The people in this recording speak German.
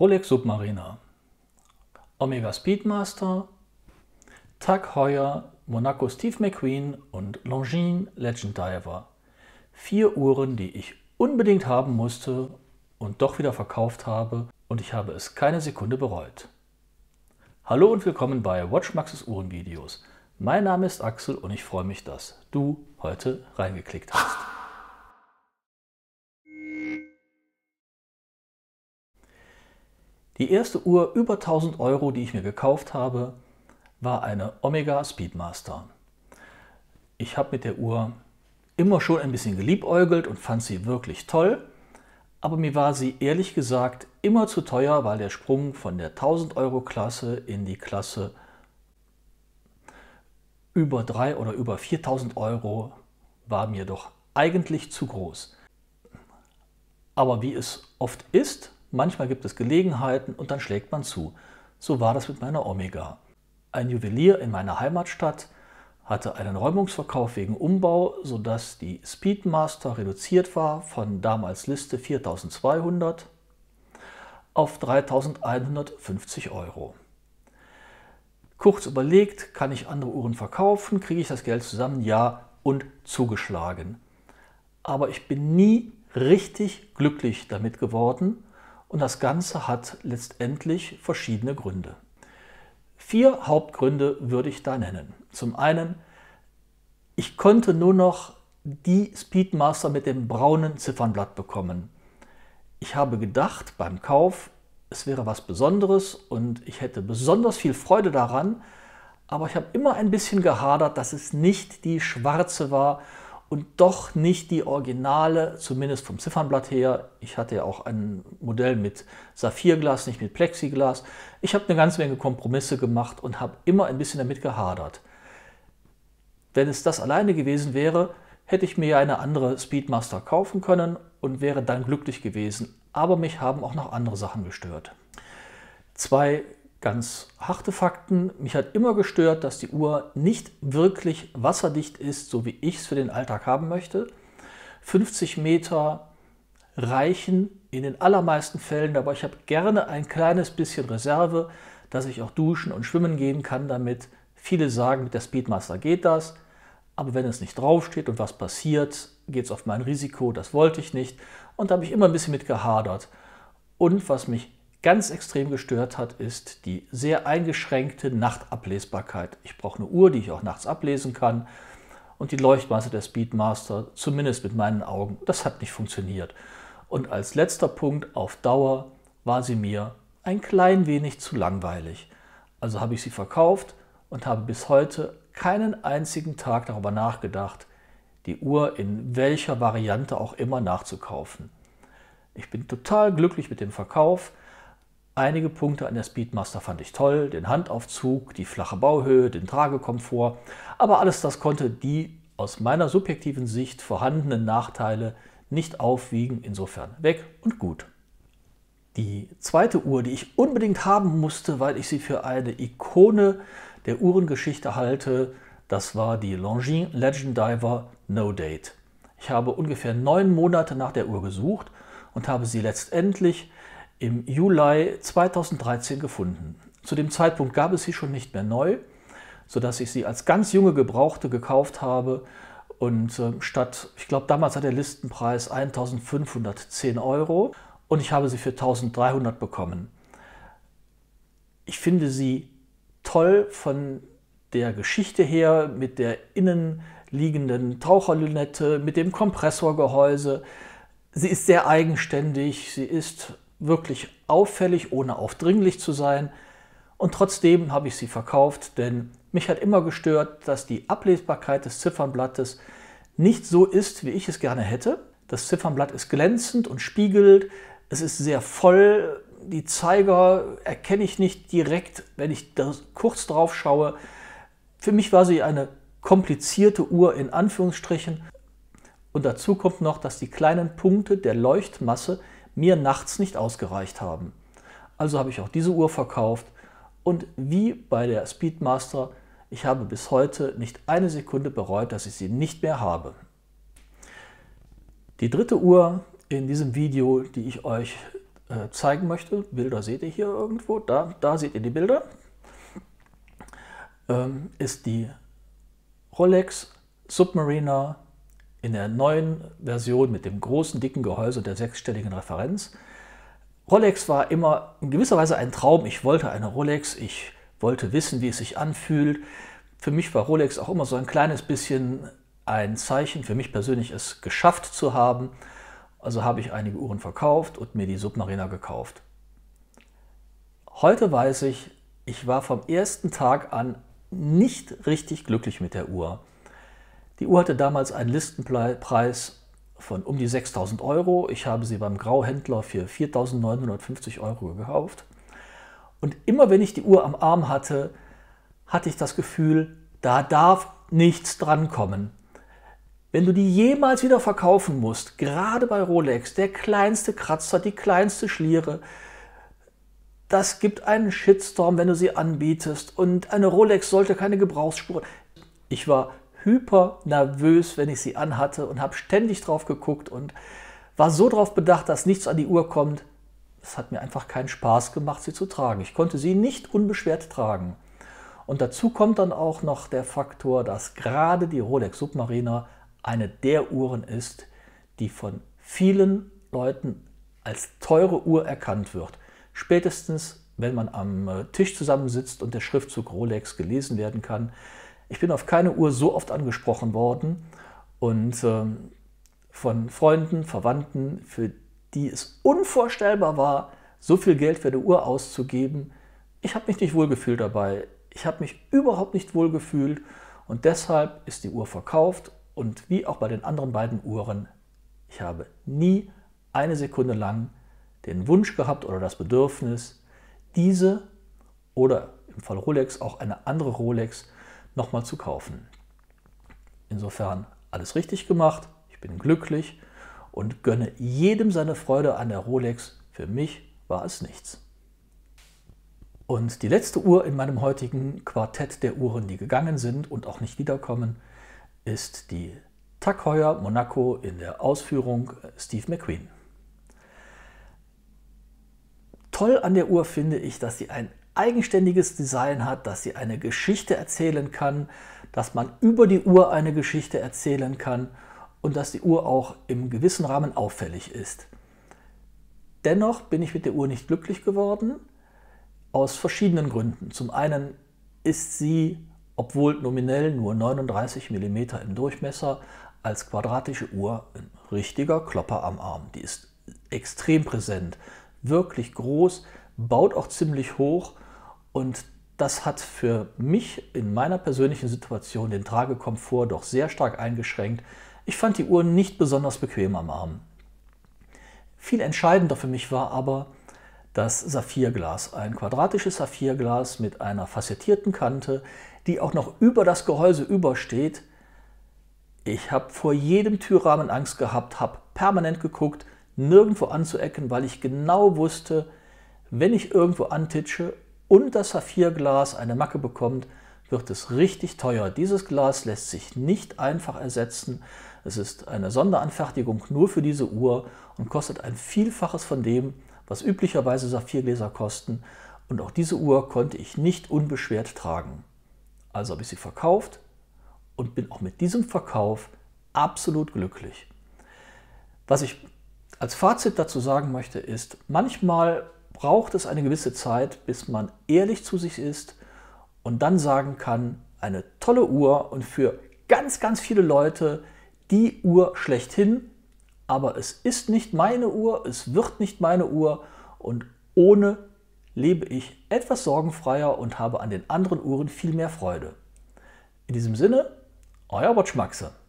Rolex Submariner, Omega Speedmaster, Tag Heuer, Monaco Steve McQueen und Longines Legend Diver. Vier Uhren, die ich unbedingt haben musste und doch wieder verkauft habe und ich habe es keine Sekunde bereut. Hallo und willkommen bei Watchmaxes Uhrenvideos. Mein Name ist Axel und ich freue mich, dass du heute reingeklickt hast. Die erste Uhr über 1000 Euro, die ich mir gekauft habe, war eine Omega Speedmaster. Ich habe mit der Uhr immer schon ein bisschen geliebäugelt und fand sie wirklich toll, aber mir war sie ehrlich gesagt immer zu teuer, weil der Sprung von der 1000 Euro Klasse in die Klasse über 3 oder über 4000 Euro war mir doch eigentlich zu groß. Aber wie es oft ist, Manchmal gibt es Gelegenheiten und dann schlägt man zu. So war das mit meiner Omega. Ein Juwelier in meiner Heimatstadt hatte einen Räumungsverkauf wegen Umbau, sodass die Speedmaster reduziert war von damals Liste 4200 auf 3150 Euro. Kurz überlegt, kann ich andere Uhren verkaufen, kriege ich das Geld zusammen, ja und zugeschlagen. Aber ich bin nie richtig glücklich damit geworden und das Ganze hat letztendlich verschiedene Gründe. Vier Hauptgründe würde ich da nennen. Zum einen, ich konnte nur noch die Speedmaster mit dem braunen Ziffernblatt bekommen. Ich habe gedacht beim Kauf, es wäre was Besonderes und ich hätte besonders viel Freude daran, aber ich habe immer ein bisschen gehadert, dass es nicht die schwarze war und doch nicht die Originale, zumindest vom Ziffernblatt her. Ich hatte ja auch ein Modell mit Saphirglas, nicht mit Plexiglas. Ich habe eine ganze Menge Kompromisse gemacht und habe immer ein bisschen damit gehadert. Wenn es das alleine gewesen wäre, hätte ich mir eine andere Speedmaster kaufen können und wäre dann glücklich gewesen. Aber mich haben auch noch andere Sachen gestört. Zwei Ganz harte Fakten. Mich hat immer gestört, dass die Uhr nicht wirklich wasserdicht ist, so wie ich es für den Alltag haben möchte. 50 Meter reichen in den allermeisten Fällen, aber ich habe gerne ein kleines bisschen Reserve, dass ich auch duschen und schwimmen gehen kann damit. Viele sagen, mit der Speedmaster geht das, aber wenn es nicht draufsteht und was passiert, geht es auf mein Risiko, das wollte ich nicht. Und da habe ich immer ein bisschen mit gehadert. Und was mich ganz extrem gestört hat, ist die sehr eingeschränkte Nachtablesbarkeit. Ich brauche eine Uhr, die ich auch nachts ablesen kann. Und die Leuchtmasse der Speedmaster, zumindest mit meinen Augen, das hat nicht funktioniert. Und als letzter Punkt, auf Dauer war sie mir ein klein wenig zu langweilig. Also habe ich sie verkauft und habe bis heute keinen einzigen Tag darüber nachgedacht, die Uhr in welcher Variante auch immer nachzukaufen. Ich bin total glücklich mit dem Verkauf. Einige Punkte an der Speedmaster fand ich toll, den Handaufzug, die flache Bauhöhe, den Tragekomfort, aber alles das konnte die aus meiner subjektiven Sicht vorhandenen Nachteile nicht aufwiegen, insofern weg und gut. Die zweite Uhr, die ich unbedingt haben musste, weil ich sie für eine Ikone der Uhrengeschichte halte, das war die Longines Diver No Date. Ich habe ungefähr neun Monate nach der Uhr gesucht und habe sie letztendlich im Juli 2013 gefunden. Zu dem Zeitpunkt gab es sie schon nicht mehr neu, sodass ich sie als ganz junge Gebrauchte gekauft habe und ähm, statt, ich glaube damals hat der Listenpreis 1510 Euro und ich habe sie für 1300 bekommen. Ich finde sie toll von der Geschichte her, mit der innen liegenden Taucherlünette, mit dem Kompressorgehäuse. Sie ist sehr eigenständig, sie ist wirklich auffällig, ohne aufdringlich zu sein. Und trotzdem habe ich sie verkauft, denn mich hat immer gestört, dass die Ablesbarkeit des Ziffernblattes nicht so ist, wie ich es gerne hätte. Das Ziffernblatt ist glänzend und spiegelt, es ist sehr voll, die Zeiger erkenne ich nicht direkt, wenn ich kurz drauf schaue. Für mich war sie eine komplizierte Uhr in Anführungsstrichen. Und dazu kommt noch, dass die kleinen Punkte der Leuchtmasse mir nachts nicht ausgereicht haben. Also habe ich auch diese Uhr verkauft und wie bei der Speedmaster, ich habe bis heute nicht eine Sekunde bereut, dass ich sie nicht mehr habe. Die dritte Uhr in diesem Video, die ich euch äh, zeigen möchte, Bilder seht ihr hier irgendwo, da, da seht ihr die Bilder, ähm, ist die Rolex Submariner in der neuen Version mit dem großen, dicken Gehäuse der sechsstelligen Referenz. Rolex war immer in gewisser Weise ein Traum. Ich wollte eine Rolex, ich wollte wissen, wie es sich anfühlt. Für mich war Rolex auch immer so ein kleines bisschen ein Zeichen für mich persönlich, es geschafft zu haben. Also habe ich einige Uhren verkauft und mir die Submariner gekauft. Heute weiß ich, ich war vom ersten Tag an nicht richtig glücklich mit der Uhr. Die Uhr hatte damals einen Listenpreis von um die 6000 Euro. Ich habe sie beim Grauhändler für 4950 Euro gekauft. Und immer wenn ich die Uhr am Arm hatte, hatte ich das Gefühl, da darf nichts drankommen. Wenn du die jemals wieder verkaufen musst, gerade bei Rolex, der kleinste Kratzer, die kleinste Schliere, das gibt einen Shitstorm, wenn du sie anbietest. Und eine Rolex sollte keine Gebrauchsspuren. Ich war hyper nervös, wenn ich sie anhatte und habe ständig drauf geguckt und war so darauf bedacht, dass nichts an die Uhr kommt. Es hat mir einfach keinen Spaß gemacht, sie zu tragen. Ich konnte sie nicht unbeschwert tragen. Und dazu kommt dann auch noch der Faktor, dass gerade die Rolex Submariner eine der Uhren ist, die von vielen Leuten als teure Uhr erkannt wird. Spätestens, wenn man am äh, Tisch zusammensitzt und der Schriftzug Rolex gelesen werden kann, ich bin auf keine Uhr so oft angesprochen worden und ähm, von Freunden, Verwandten, für die es unvorstellbar war, so viel Geld für eine Uhr auszugeben. Ich habe mich nicht wohlgefühlt dabei. Ich habe mich überhaupt nicht wohlgefühlt und deshalb ist die Uhr verkauft und wie auch bei den anderen beiden Uhren, ich habe nie eine Sekunde lang den Wunsch gehabt oder das Bedürfnis, diese oder im Fall Rolex auch eine andere Rolex nochmal zu kaufen. Insofern alles richtig gemacht, ich bin glücklich und gönne jedem seine Freude an der Rolex. Für mich war es nichts. Und die letzte Uhr in meinem heutigen Quartett der Uhren, die gegangen sind und auch nicht wiederkommen, ist die Tag Heuer Monaco in der Ausführung Steve McQueen. Toll an der Uhr finde ich, dass sie ein eigenständiges Design hat, dass sie eine Geschichte erzählen kann, dass man über die Uhr eine Geschichte erzählen kann und dass die Uhr auch im gewissen Rahmen auffällig ist. Dennoch bin ich mit der Uhr nicht glücklich geworden, aus verschiedenen Gründen. Zum einen ist sie, obwohl nominell nur 39 mm im Durchmesser, als quadratische Uhr ein richtiger Klopper am Arm. Die ist extrem präsent, wirklich groß, baut auch ziemlich hoch und das hat für mich in meiner persönlichen Situation den Tragekomfort doch sehr stark eingeschränkt. Ich fand die Uhr nicht besonders bequem am Arm. Viel entscheidender für mich war aber das Saphirglas, ein quadratisches Saphirglas mit einer facettierten Kante, die auch noch über das Gehäuse übersteht. Ich habe vor jedem Türrahmen Angst gehabt, habe permanent geguckt, nirgendwo anzuecken, weil ich genau wusste, wenn ich irgendwo antitsche und das Saphirglas eine Macke bekommt, wird es richtig teuer. Dieses Glas lässt sich nicht einfach ersetzen. Es ist eine Sonderanfertigung nur für diese Uhr und kostet ein Vielfaches von dem, was üblicherweise Saphirgläser kosten. Und auch diese Uhr konnte ich nicht unbeschwert tragen. Also habe ich sie verkauft und bin auch mit diesem Verkauf absolut glücklich. Was ich als Fazit dazu sagen möchte, ist, manchmal braucht es eine gewisse Zeit, bis man ehrlich zu sich ist und dann sagen kann, eine tolle Uhr und für ganz, ganz viele Leute die Uhr schlechthin, aber es ist nicht meine Uhr, es wird nicht meine Uhr und ohne lebe ich etwas sorgenfreier und habe an den anderen Uhren viel mehr Freude. In diesem Sinne, euer Botschmaxe.